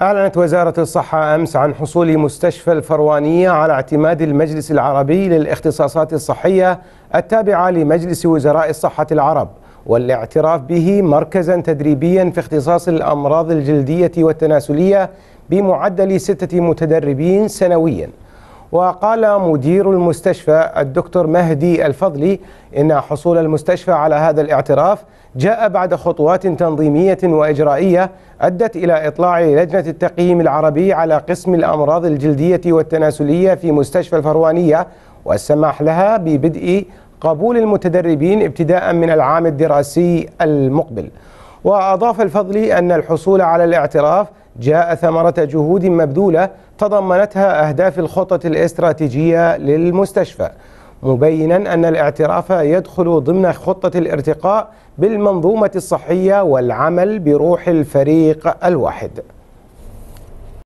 أعلنت وزارة الصحة أمس عن حصول مستشفى الفروانية على اعتماد المجلس العربي للاختصاصات الصحية التابعة لمجلس وزراء الصحة العرب والاعتراف به مركزا تدريبيا في اختصاص الأمراض الجلدية والتناسلية بمعدل ستة متدربين سنوياً وقال مدير المستشفى الدكتور مهدي الفضلي إن حصول المستشفى على هذا الاعتراف جاء بعد خطوات تنظيمية وإجرائية أدت إلى إطلاع لجنة التقييم العربي على قسم الأمراض الجلدية والتناسلية في مستشفى الفروانية والسماح لها ببدء قبول المتدربين ابتداء من العام الدراسي المقبل وأضاف الفضلي أن الحصول على الاعتراف جاء ثمرة جهود مبذولة تضمنتها أهداف الخطط الاستراتيجية للمستشفى مبينا أن الاعتراف يدخل ضمن خطة الارتقاء بالمنظومة الصحية والعمل بروح الفريق الواحد